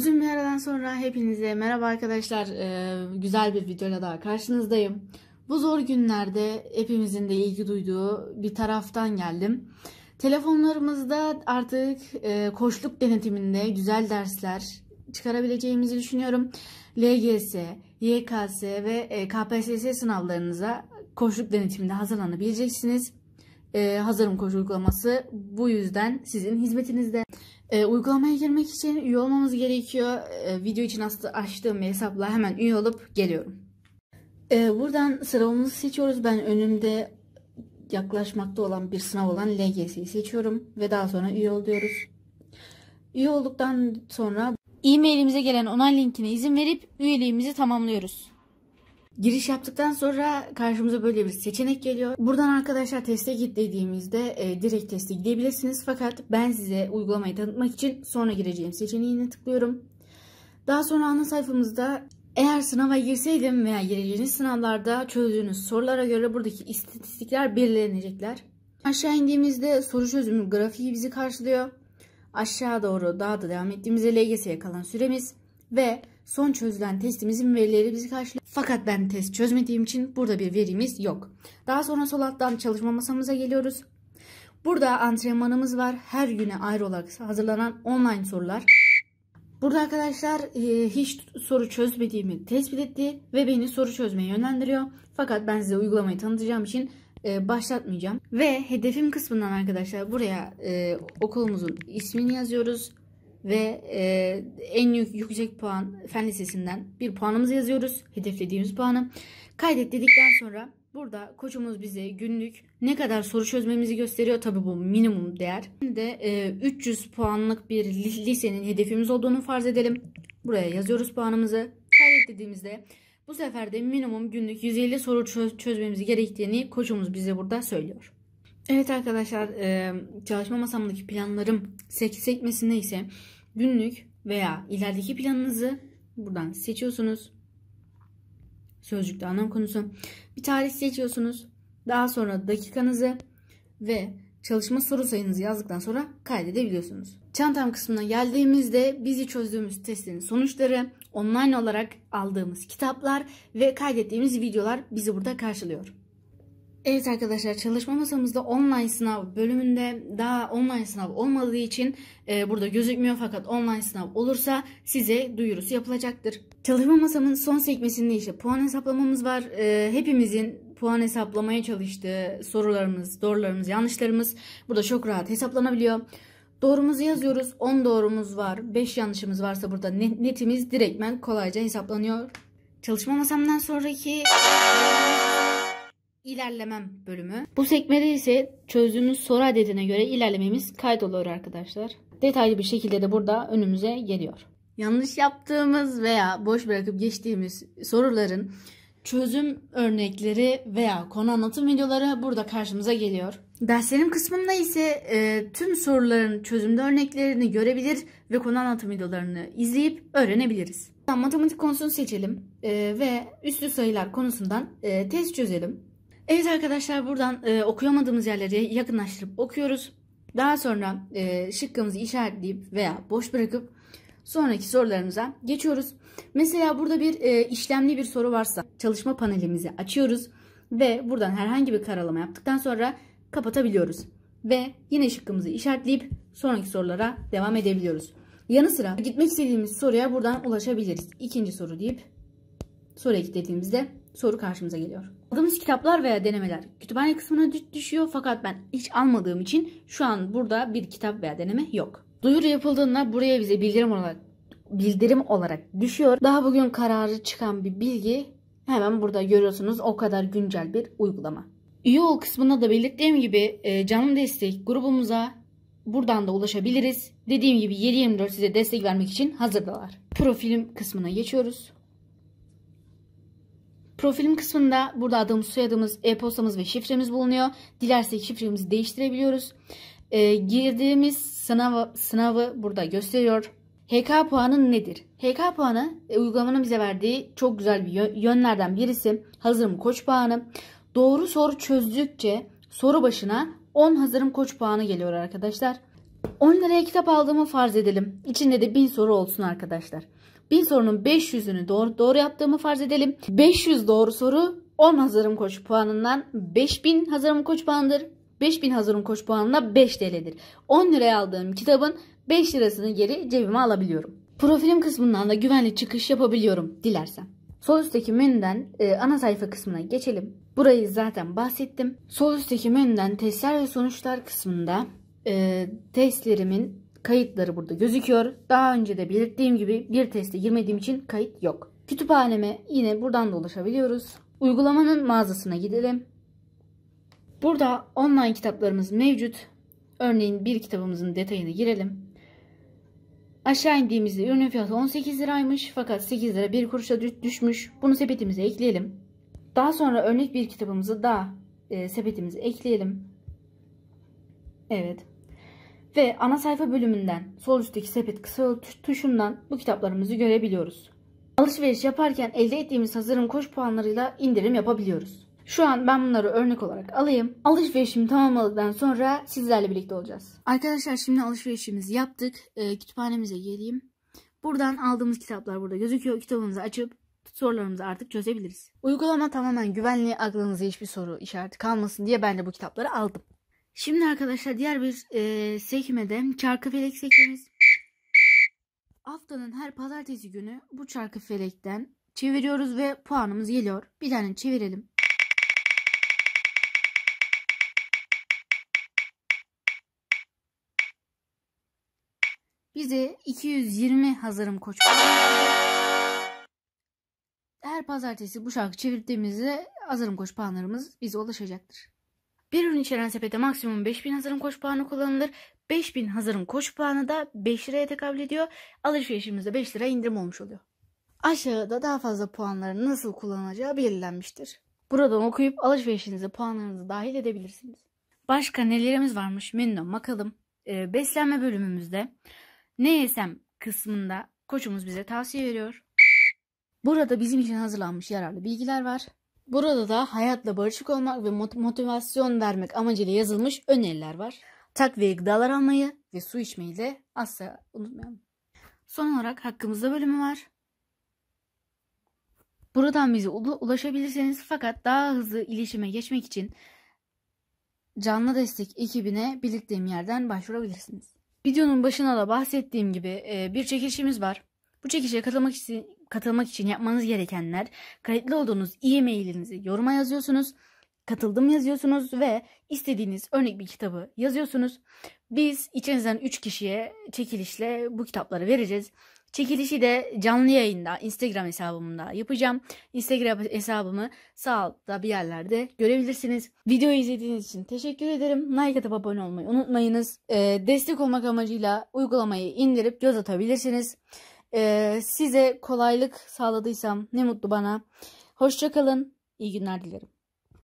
Uzun bir aradan sonra hepinize merhaba arkadaşlar. Ee, güzel bir videoyla daha karşınızdayım. Bu zor günlerde hepimizin de ilgi duyduğu bir taraftan geldim. Telefonlarımızda artık e, koçluk denetiminde güzel dersler çıkarabileceğimizi düşünüyorum. LGS, YKS ve e, KPSS sınavlarınıza koşluk denetiminde hazırlanabileceksiniz. E, hazırım koçluk uygulaması bu yüzden sizin hizmetinizde. E, uygulamaya girmek için üye olmamız gerekiyor. E, video için aslında açtığım hesapla hemen üye olup geliyorum. E, buradan sınavımızı seçiyoruz. Ben önümde yaklaşmakta olan bir sınav olan LGS'yi seçiyorum ve daha sonra üye oluyoruz. Üye olduktan sonra e-mailimize gelen onay linkine izin verip üyeliğimizi tamamlıyoruz. Giriş yaptıktan sonra karşımıza böyle bir seçenek geliyor. Buradan arkadaşlar teste git dediğimizde e, direkt teste gidebilirsiniz. Fakat ben size uygulamayı tanıtmak için sonra gireceğim seçeneğine tıklıyorum. Daha sonra ana sayfamızda eğer sınava girseydim veya gireceğiniz sınavlarda çözdüğünüz sorulara göre buradaki istatistikler belirlenecekler. Aşağı indiğimizde soru çözümü grafiği bizi karşılıyor. Aşağı doğru daha da devam ettiğimizde LGS'ye kalan süremiz ve son çözülen testimizin verileri bizi karşılıyor. Fakat ben test çözmediğim için burada bir verimiz yok. Daha sonra sol alttan çalışma masamıza geliyoruz. Burada antrenmanımız var. Her güne ayrı olarak hazırlanan online sorular. Burada arkadaşlar e, hiç soru çözmediğimi tespit etti ve beni soru çözmeye yönlendiriyor. Fakat ben size uygulamayı tanıtacağım için e, başlatmayacağım. Ve hedefim kısmından arkadaşlar buraya e, okulumuzun ismini yazıyoruz ve e, en yük, yüksek puan fen lisesinden bir puanımızı yazıyoruz. Hedeflediğimiz puanı. Kaydet dedikten sonra burada koçumuz bize günlük ne kadar soru çözmemizi gösteriyor. Tabii bu minimum değer. Şimdi de e, 300 puanlık bir lisenin hedefimiz olduğunu farz edelim. Buraya yazıyoruz puanımızı. Kaydet dediğimizde bu sefer de minimum günlük 150 soru çöz çözmemiz gerektiğini koçumuz bize burada söylüyor. Evet arkadaşlar çalışma masamdaki planlarım 8 sekmesinde ise günlük veya ilerideki planınızı buradan seçiyorsunuz. Sözcükte anlam konusu. Bir tarih seçiyorsunuz. Daha sonra dakikanızı ve çalışma soru sayınızı yazdıktan sonra kaydedebiliyorsunuz. Çantam kısmına geldiğimizde bizi çözdüğümüz testlerin sonuçları, online olarak aldığımız kitaplar ve kaydettiğimiz videolar bizi burada karşılıyor. Evet arkadaşlar çalışma masamızda online sınav bölümünde daha online sınav olmadığı için e, burada gözükmüyor fakat online sınav olursa size duyurusu yapılacaktır. Çalışma masamın son sekmesinde işte puan hesaplamamız var. E, hepimizin puan hesaplamaya çalıştığı sorularımız, doğrularımız, yanlışlarımız burada çok rahat hesaplanabiliyor. Doğrumuzu yazıyoruz. 10 doğrumuz var. 5 yanlışımız varsa burada netimiz direktmen kolayca hesaplanıyor. Çalışma masamdan sonraki ilerlemem bölümü. Bu sekmede ise çözdüğümüz soru adedine göre ilerlememiz kaydoluyor arkadaşlar. Detaylı bir şekilde de burada önümüze geliyor. Yanlış yaptığımız veya boş bırakıp geçtiğimiz soruların çözüm örnekleri veya konu anlatım videoları burada karşımıza geliyor. Derslerim kısmında ise e, tüm soruların çözümde örneklerini görebilir ve konu anlatım videolarını izleyip öğrenebiliriz. Matematik konusunu seçelim e, ve üstlü sayılar konusundan e, test çözelim. Evet arkadaşlar buradan e, okuyamadığımız yerleri yakınlaştırıp okuyoruz. Daha sonra e, şıkkımızı işaretleyip veya boş bırakıp sonraki sorularımıza geçiyoruz. Mesela burada bir e, işlemli bir soru varsa çalışma panelimizi açıyoruz ve buradan herhangi bir karalama yaptıktan sonra kapatabiliyoruz. Ve yine şıkkımızı işaretleyip sonraki sorulara devam edebiliyoruz. Yanı sıra gitmek istediğimiz soruya buradan ulaşabiliriz. İkinci soru deyip soru eklediğimizde soru karşımıza geliyor. Aldığımız kitaplar veya denemeler kütüphane kısmına düşüyor fakat ben hiç almadığım için şu an burada bir kitap veya deneme yok. Duyuru yapıldığında buraya bize bildirim olarak bildirim olarak düşüyor. Daha bugün kararı çıkan bir bilgi hemen burada görüyorsunuz o kadar güncel bir uygulama. Üye ol kısmında da belirttiğim gibi e, canım destek grubumuza buradan da ulaşabiliriz. Dediğim gibi 7-24 size destek vermek için hazırdalar. Profilim kısmına geçiyoruz. Profilim kısmında burada adımız, soyadımız, e-postamız ve şifremiz bulunuyor. Dilersek şifremizi değiştirebiliyoruz. E, girdiğimiz sınavı, sınavı burada gösteriyor. HK puanı nedir? HK puanı e, uygulamanın bize verdiği çok güzel bir yönlerden birisi. Hazırım koç puanı. Doğru soru çözdükçe soru başına 10 hazırım koç puanı geliyor arkadaşlar. 10 liraya kitap aldığımı farz edelim. İçinde de 1000 soru olsun arkadaşlar. 1000 sorunun 500'ünü doğru, doğru yaptığımı farz edelim. 500 doğru soru 10 hazırım koç puanından 5000 hazırım koç puanıdır. 5000 hazırım koç puanına 5 TL'dir. 10 liraya aldığım kitabın 5 lirasını geri cebime alabiliyorum. Profilim kısmından da güvenli çıkış yapabiliyorum Dilersen. Sol üstteki menüden e, ana sayfa kısmına geçelim. Burayı zaten bahsettim. Sol üstteki menüden testler ve sonuçlar kısmında e, testlerimin kayıtları burada gözüküyor. Daha önce de belirttiğim gibi bir teste girmediğim için kayıt yok. Kütüphaneme yine buradan da ulaşabiliyoruz. Uygulamanın mağazasına gidelim. Burada online kitaplarımız mevcut. Örneğin bir kitabımızın detayını girelim. Aşağı indiğimizde ürünün fiyatı 18 liraymış fakat 8 lira 1 kuruşa düşmüş. Bunu sepetimize ekleyelim. Daha sonra örnek bir kitabımızı da e, sepetimize ekleyelim. Evet ve ana sayfa bölümünden sol üstteki sepet kısa yol tuşundan bu kitaplarımızı görebiliyoruz. Alışveriş yaparken elde ettiğimiz hazırım koş puanlarıyla indirim yapabiliyoruz. Şu an ben bunları örnek olarak alayım. Alışverişimi tamamladıktan sonra sizlerle birlikte olacağız. Arkadaşlar şimdi alışverişimizi yaptık. Ee, kütüphanemize geleyim. Buradan aldığımız kitaplar burada gözüküyor. Kitabımızı açıp sorularımızı artık çözebiliriz. Uygulama tamamen güvenli, aklınıza hiçbir soru işareti kalmasın diye ben de bu kitapları aldım. Şimdi arkadaşlar diğer bir e, sekmede çarkı felek sekmemiz. Haftanın her pazartesi günü bu çarkı felekten çeviriyoruz ve puanımız geliyor. Bir tane çevirelim. Bize 220 hazırım koç. Her pazartesi bu şarkı çevirdiğimizde hazırım koç puanlarımız bize ulaşacaktır. Bir ürün içeren sepete maksimum 5000 hazırım koç puanı kullanılır. 5000 hazırım koç puanı da 5 liraya tekabül ediyor. Alışverişimizde 5 lira indirim olmuş oluyor. Aşağıda daha fazla puanların nasıl kullanılacağı belirlenmiştir. Buradan okuyup alışverişinize puanlarınızı dahil edebilirsiniz. Başka nelerimiz varmış menüden bakalım. E, beslenme bölümümüzde ne yesem kısmında koçumuz bize tavsiye veriyor. Burada bizim için hazırlanmış yararlı bilgiler var. Burada da hayatla barışık olmak ve motivasyon vermek amacıyla yazılmış öneriler var. Takviye gıdalar almayı ve su içmeyi de asla unutmayalım. Son olarak hakkımızda bölümü var. Buradan bize ulaşabilirseniz fakat daha hızlı iletişime geçmek için canlı destek ekibine bildiğim yerden başvurabilirsiniz. Videonun başına da bahsettiğim gibi bir çekilişimiz var. Bu çekişe katılmak için, katılmak için yapmanız gerekenler kayıtlı olduğunuz e-mailinizi yoruma yazıyorsunuz. Katıldım yazıyorsunuz ve istediğiniz örnek bir kitabı yazıyorsunuz. Biz içinizden 3 kişiye çekilişle bu kitapları vereceğiz. Çekilişi de canlı yayında Instagram hesabımda yapacağım. Instagram hesabımı sağ altta bir yerlerde görebilirsiniz. Videoyu izlediğiniz için teşekkür ederim. Like atıp abone olmayı unutmayınız. Ee, destek olmak amacıyla uygulamayı indirip göz atabilirsiniz. Ee, size kolaylık sağladıysam ne mutlu bana. Hoşçakalın. İyi günler dilerim.